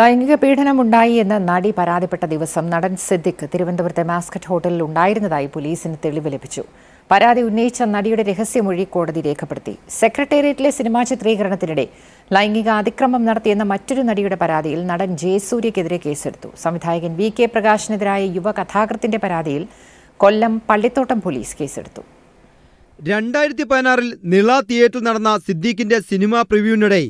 ലൈംഗിക പീഡനമുണ്ടായി എന്ന് നടി പരാതിപ്പെട്ട ദിവസം നടൻ സിദ്ദിഖ് തിരുവനന്തപുരത്തെ മാസ്കറ്റ് ഹോട്ടലിൽ ഉണ്ടായിരുന്നതായി പോലീസിന് തെളിവ് ലഭിച്ചു പരാതി ഉന്നയിച്ച നടിയുടെ രഹസ്യമൊഴി കോടതി രേഖപ്പെടുത്തി സെക്രട്ടേറിയറ്റിലെ സിനിമാ ചിത്രീകരണത്തിനിടെ ലൈംഗിക അതിക്രമം നടത്തിയെന്ന മറ്റൊരു നടിയുടെ പരാതിയിൽ നടൻ ജയസൂര്യക്കെതിരെ കേസെടുത്തു സംവിധായകൻ വി കെ പ്രകാശിനെതിരായ യുവ കഥാകൃത്തിന്റെ പരാതിയിൽ കൊല്ലം പള്ളിത്തോട്ടം പോലീസ് കേസെടുത്തു രണ്ടായിരത്തി പതിനാറിൽ നിള തിയേറ്ററിൽ നടന്ന സിദ്ദീഖിന്റെ സിനിമാ പ്രിവ്യൂവിനിടെ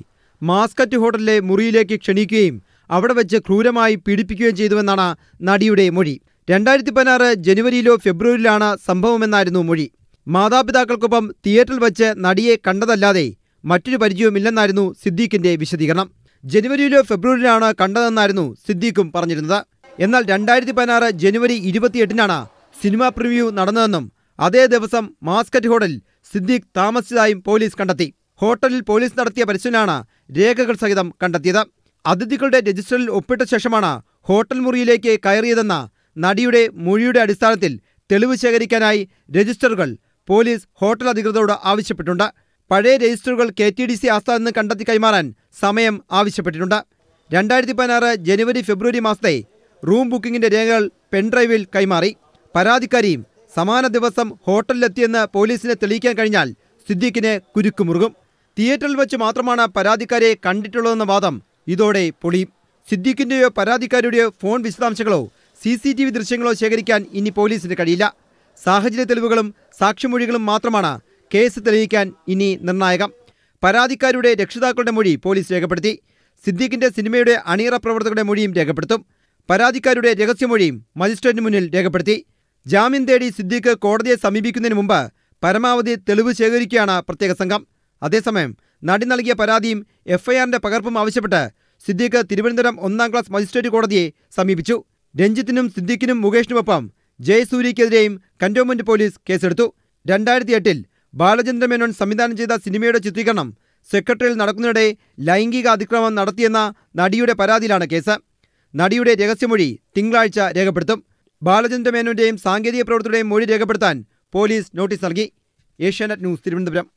മാസ്കറ്റ് ഹോട്ടലിലെ മുറിയിലേക്ക് ക്ഷണിക്കുകയും അവിടെ വെച്ച് ക്രൂരമായി പീഡിപ്പിക്കുകയും ചെയ്തുവെന്നാണ് നടിയുടെ മൊഴി രണ്ടായിരത്തി പതിനാറ് ജനുവരിയിലോ ഫെബ്രുവരിയിലാണ് സംഭവമെന്നായിരുന്നു മൊഴി മാതാപിതാക്കൾക്കൊപ്പം തിയേറ്ററിൽ വച്ച് നടിയെ കണ്ടതല്ലാതെ മറ്റൊരു പരിചയവുമില്ലെന്നായിരുന്നു സിദ്ദീഖിന്റെ വിശദീകരണം ജനുവരിയിലോ ഫെബ്രുവരിയിലാണ് കണ്ടതെന്നായിരുന്നു സിദ്ദീഖും പറഞ്ഞിരുന്നത് എന്നാൽ രണ്ടായിരത്തി പതിനാറ് ജനുവരി ഇരുപത്തിയെട്ടിനാണ് സിനിമ പ്രിവ്യൂ നടന്നതെന്നും അതേ ദിവസം മാസ്കറ്റ് ഹോട്ടലിൽ സിദ്ദീഖ് താമസിച്ചതായും പോലീസ് കണ്ടെത്തി ഹോട്ടലിൽ പോലീസ് നടത്തിയ പരിശോധനയാണ് രേഖകൾ സഹിതം കണ്ടെത്തിയത് അതിഥികളുടെ രജിസ്റ്ററിൽ ഒപ്പിട്ട ശേഷമാണ് ഹോട്ടൽ മുറിയിലേക്ക് കയറിയതെന്ന നടിയുടെ മൊഴിയുടെ അടിസ്ഥാനത്തിൽ തെളിവ് ശേഖരിക്കാനായി രജിസ്റ്ററുകൾ പോലീസ് ഹോട്ടൽ അധികൃതരോട് ആവശ്യപ്പെട്ടിട്ടുണ്ട് പഴയ രജിസ്റ്ററുകൾ കെ ടി ഡി സി ആസ്ഥാനത്ത് നിന്ന് കണ്ടെത്തി കൈമാറാൻ സമയം ആവശ്യപ്പെട്ടിട്ടുണ്ട് രണ്ടായിരത്തി പതിനാറ് ജനുവരി ഫെബ്രുവരി മാസത്തെ റൂം ബുക്കിംഗിന്റെ രേഖകൾ പെൺഡ്രൈവിൽ കൈമാറി പരാതിക്കാരിയും സമാന ദിവസം ഹോട്ടലിലെത്തിയെന്ന് പോലീസിനെ തെളിയിക്കാൻ കഴിഞ്ഞാൽ സിദ്ദീഖിനെ കുരുക്കുമുറുകും തിയേറ്ററിൽ വെച്ച് മാത്രമാണ് പരാതിക്കാരെ കണ്ടിട്ടുള്ളതെന്ന വാദം ഇതോടെ പൊളി സിദ്ദീഖിൻ്റെയോ പരാതിക്കാരുടെയോ ഫോൺ വിശദാംശങ്ങളോ സി സി ടി വി ദൃശ്യങ്ങളോ ശേഖരിക്കാൻ ഇനി പോലീസിന് കഴിയില്ല സാഹചര്യ തെളിവുകളും സാക്ഷിമൊഴികളും മാത്രമാണ് കേസ് തെളിയിക്കാൻ ഇനി നിർണായകം പരാതിക്കാരുടെ രക്ഷിതാക്കളുടെ മൊഴി പോലീസ് രേഖപ്പെടുത്തി സിദ്ദീഖിൻ്റെ സിനിമയുടെ അണിയറ പ്രവർത്തകരുടെ മൊഴിയും രേഖപ്പെടുത്തും പരാതിക്കാരുടെ രഹസ്യമൊഴിയും മജിസ്ട്രേറ്റിന് മുന്നിൽ രേഖപ്പെടുത്തി ജാമ്യം തേടി സിദ്ദീഖ് കോടതിയെ സമീപിക്കുന്നതിന് മുമ്പ് പരമാവധി തെളിവ് ശേഖരിക്കുകയാണ് പ്രത്യേക സംഘം അതേസമയം നടി നൽകിയ പരാതിയും എഫ്ഐആറിന്റെ പകർപ്പും ആവശ്യപ്പെട്ട് സിദ്ദീഖ് തിരുവനന്തപുരം ഒന്നാം ക്ലാസ് മജിസ്ട്രേറ്റ് കോടതിയെ സമീപിച്ചു രഞ്ജിത്തിനും സിദ്ദീഖിനും മുകേഷിനുമൊപ്പം ജയസൂര്യക്കെതിരെയും കന്റോൺമെന്റ് പോലീസ് കേസെടുത്തു രണ്ടായിരത്തി എട്ടിൽ ബാലചന്ദ്ര മേനോൻ സംവിധാനം ചെയ്ത സിനിമയുടെ ചിത്രീകരണം സെക്രട്ടറിയിൽ നടക്കുന്നതിനിടെ ലൈംഗിക അതിക്രമം നടത്തിയെന്ന നടിയുടെ പരാതിയിലാണ് കേസ് നടിയുടെ രഹസ്യമൊഴി തിങ്കളാഴ്ച രേഖപ്പെടുത്തും ബാലചന്ദ്ര മേനോന്റെയും സാങ്കേതിക പ്രവർത്തകരുടെയും മൊഴി രേഖപ്പെടുത്താൻ പോലീസ് നോട്ടീസ് നൽകി ഏഷ്യാനെറ്റ് ന്യൂസ് തിരുവനന്തപുരം